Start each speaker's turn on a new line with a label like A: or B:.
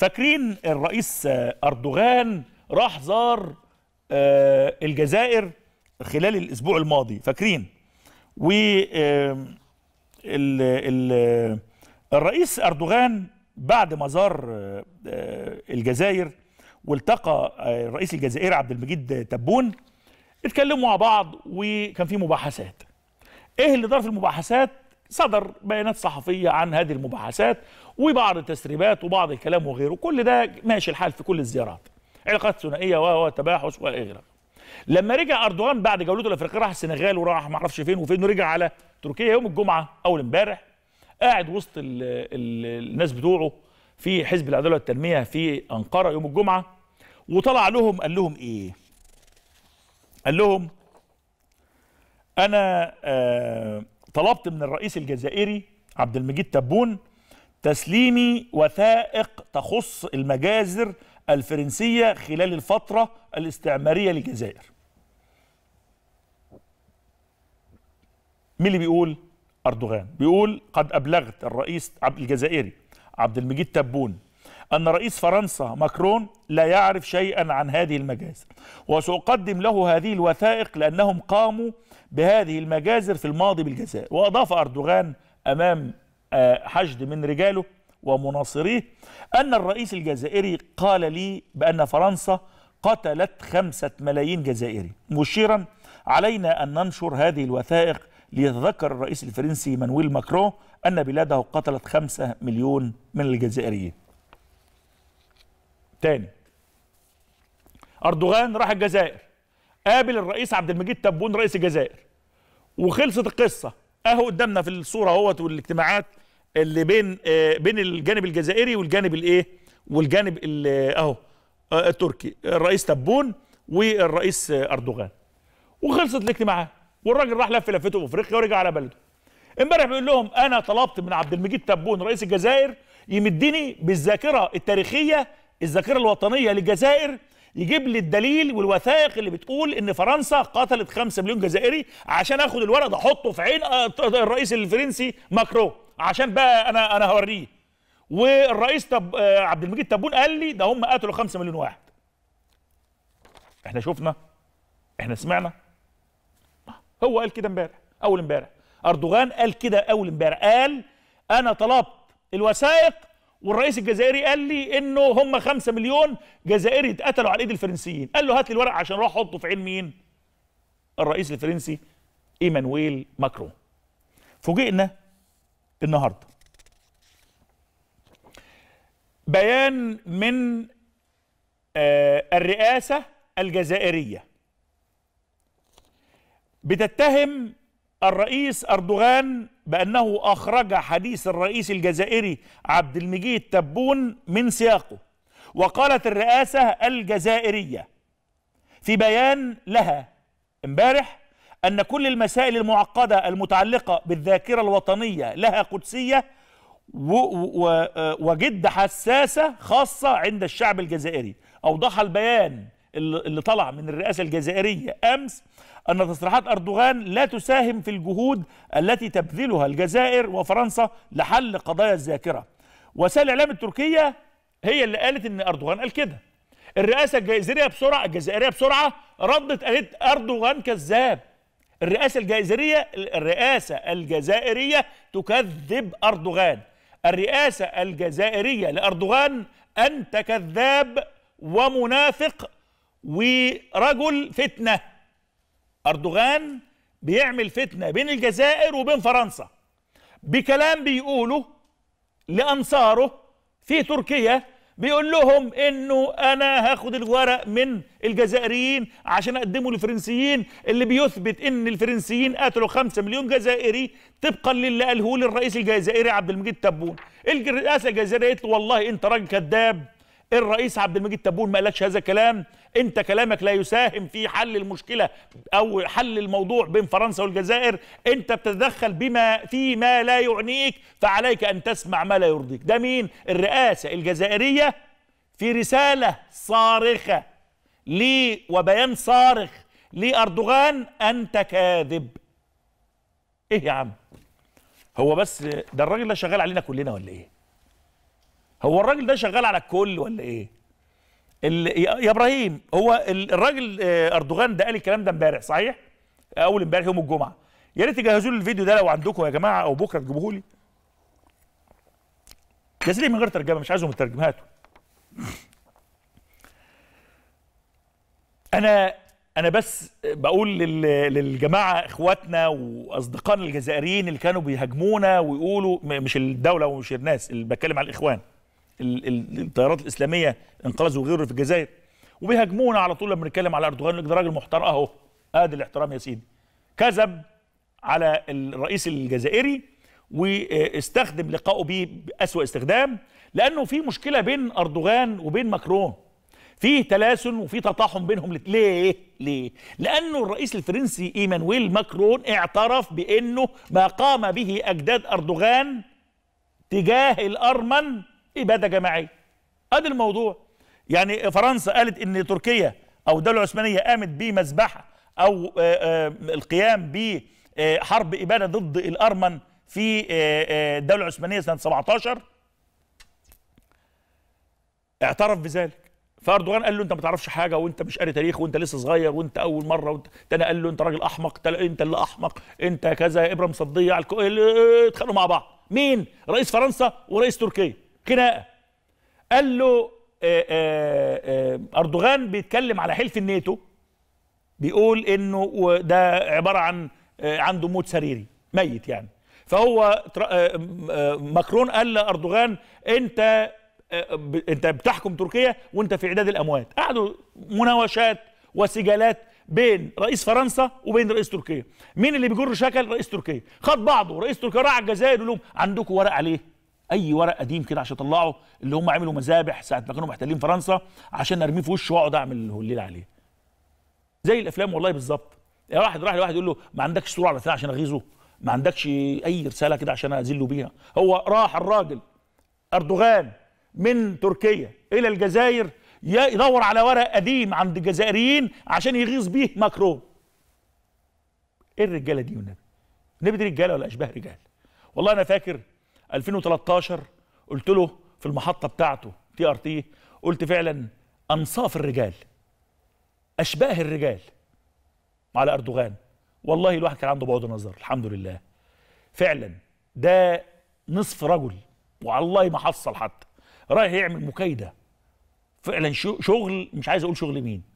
A: فاكرين الرئيس آه، أردوغان راح زار آه، الجزائر خلال الأسبوع الماضي فاكرين و آه، الرئيس أردوغان بعد ما زار الجزائر والتقى الرئيس الجزائري عبد المجيد تبون اتكلموا مع بعض وكان في مباحثات ايه اللي دار في المباحثات صدر بيانات صحفية عن هذه المباحثات وبعض التسريبات وبعض الكلام وغيره كل ده ماشي الحال في كل الزيارات علاقات ثنائية وتباحث تباحث لما رجع أردوغان بعد جولته الأفريقية راح السنغال وراح ما اعرفش فين وفين ورجع على تركيا يوم الجمعة أول امبارح قاعد وسط الـ الـ الناس بتوعه في حزب العداله والتنميه في انقره يوم الجمعه وطلع لهم قال لهم ايه؟ قال لهم انا آه طلبت من الرئيس الجزائري عبد المجيد تبون تسليمي وثائق تخص المجازر الفرنسية خلال الفترة الاستعمارية للجزائر مين اللي بيقول أردوغان بيقول قد أبلغت الرئيس الجزائري عبد المجيد تبون أن رئيس فرنسا ماكرون لا يعرف شيئا عن هذه المجازر وسأقدم له هذه الوثائق لأنهم قاموا بهذه المجازر في الماضي بالجزائر وأضاف أردوغان أمام آه، حشد من رجاله ومناصريه أن الرئيس الجزائري قال لي بأن فرنسا قتلت خمسة ملايين جزائري مشيرا علينا أن ننشر هذه الوثائق ليتذكر الرئيس الفرنسي مانويل ماكرون أن بلاده قتلت خمسة مليون من الجزائريين تاني اردوغان راح الجزائر قابل الرئيس عبد المجيد تبون رئيس الجزائر وخلصت القصه اهو قدامنا في الصوره اهوت والاجتماعات اللي بين آه بين الجانب الجزائري والجانب الايه والجانب اهو آه التركي الرئيس تبون والرئيس آه اردوغان وخلصت الاجتماعات والراجل راح لف لفته في افريقيا ورجع على بلده امبارح بيقول لهم انا طلبت من عبد المجيد تبون رئيس الجزائر يمدني بالذاكره التاريخيه الذاكره الوطنيه للجزائر يجيب لي الدليل والوثائق اللي بتقول ان فرنسا قتلت 5 مليون جزائري عشان اخد الورد احطه في عين آه، الرئيس الفرنسي ماكرون عشان بقى انا انا هوريه والرئيس طب آه، عبد المجيد تبون قال لي ده هم قتلوا 5 مليون واحد احنا شفنا احنا سمعنا هو قال كده امبارح اول امبارح اردوغان قال كده اول امبارح قال انا طلبت الوثائق والرئيس الجزائري قال لي انه هم 5 مليون جزائري اتقتلوا على ايد الفرنسيين قال له هات لي الورق عشان اروح احطه في عين مين الرئيس الفرنسي ايمانويل ماكرون فوجئنا النهارده بيان من آه، الرئاسه الجزائريه بتتهم الرئيس اردوغان بأنه أخرج حديث الرئيس الجزائري عبد المجيد تبون من سياقه وقالت الرئاسة الجزائرية في بيان لها امبارح أن كل المسائل المعقدة المتعلقة بالذاكرة الوطنية لها قدسية وجد حساسة خاصة عند الشعب الجزائري أوضح البيان اللي طلع من الرئاسة الجزائرية أمس أن تصريحات أردوغان لا تساهم في الجهود التي تبذلها الجزائر وفرنسا لحل قضايا الذاكرة وسائل الإعلام التركية هي اللي قالت أن أردوغان قال كده الرئاسة الجزائرية بسرعة الجزائرية بسرعة ردت قالت أردوغان كذاب الرئاسة الجزائرية الرئاسة الجزائرية تكذب أردوغان الرئاسة الجزائرية لأردوغان أنت كذاب ومنافق ورجل فتنه اردوغان بيعمل فتنه بين الجزائر وبين فرنسا بكلام بيقوله لانصاره في تركيا بيقول لهم انه انا هاخد الورق من الجزائريين عشان اقدمه للفرنسيين اللي بيثبت ان الفرنسيين قتلوا 5 مليون جزائري طبقا للي قاله للرئيس الجزائري عبد المجيد تبون الرئاسه الجزائريه قالت له والله انت راجل كذاب الرئيس عبد المجيد تبون ما قالكش هذا الكلام انت كلامك لا يساهم في حل المشكله او حل الموضوع بين فرنسا والجزائر انت بتتدخل بما فيما لا يعنيك فعليك ان تسمع ما لا يرضيك ده مين الرئاسه الجزائريه في رساله صارخه لي وبيان صارخ لاردوغان انت كاذب ايه يا عم هو بس ده الراجل ده شغال علينا كلنا ولا ايه هو الراجل ده شغال على الكل ولا ايه يا ابراهيم هو الراجل آه، اردوغان ده قال الكلام ده امبارح صحيح؟ اول امبارح يوم الجمعه يا ريت تجهزوا لي الفيديو ده لو عندكم يا جماعه او بكره تجيبوه لي سيدي من غير ترجمه مش عايزه هاتوا انا انا بس بقول للجماعه اخواتنا واصدقائنا الجزائريين اللي كانوا بيهاجمونا ويقولوا مش الدوله ومش الناس اللي بتكلم على الاخوان التيارات الاسلاميه انقاذ وغيره في الجزائر وبيهاجمونا على طول لما نتكلم على اردوغان ده راجل محترم اهو ادي الاحترام يا سيدي كذب على الرئيس الجزائري واستخدم لقائه بيه باسوا استخدام لانه في مشكله بين اردوغان وبين ماكرون في تلاسن وفي تطاحن بينهم ليه ليه لانه الرئيس الفرنسي ايمانويل ماكرون اعترف بانه ما قام به اجداد اردوغان تجاه الارمن اباده جماعيه ادي الموضوع يعني فرنسا قالت ان تركيا او الدوله العثمانيه قامت بمذبحه او آه، آه، القيام بحرب اباده ضد الارمن في الدوله آه، العثمانيه سنه 17 اعترف بذلك فاردوغان قال له انت ما تعرفش حاجه وانت مش قاري تاريخ وانت لسه صغير وانت اول مره وانت تاني قال له انت راجل احمق انت اللي احمق انت كذا ابره مصديه على اتخانقوا مع بعض مين رئيس فرنسا ورئيس تركيا خناقه قال له آآ آه، آآ آه، آه، اردوغان بيتكلم على حلف الناتو بيقول انه ده عباره عن عنده موت سريري ميت يعني فهو ماكرون قال لاردوغان انت انت بتحكم تركيا وانت في اعداد الاموات قعدوا مناوشات وسجالات بين رئيس فرنسا وبين رئيس تركيا مين اللي بيجر شكل رئيس تركيا خد بعضه رئيس تركيا راح الجزائر يقول لهم عندكم ورق عليه اي ورق قديم كده عشان اطلعه اللي هم عملوا مذابح ساعه ما كانوا محتلين فرنسا عشان ارميه في وشه واقعد اعمل الليل عليه زي الافلام والله بالظبط واحد راح لواحد يقول له ما عندكش صوره على عشان اغيظه ما عندكش اي رساله كده عشان اذله بيها هو راح الراجل اردوغان من تركيا الى الجزائر يدور على ورق قديم عند الجزائريين عشان يغيظ بيه ماكرون ايه الرجاله دي والنبي النبي دي رجاله ولا اشباه رجال والله انا فاكر 2013 قلت له في المحطه بتاعته تي ار تي قلت فعلا انصاف الرجال اشباه الرجال على اردوغان والله الواحد كان عنده بعد نظر الحمد لله فعلا ده نصف رجل والله ما حصل حتى رايح يعمل مكايده فعلا شغل مش عايز اقول شغل مين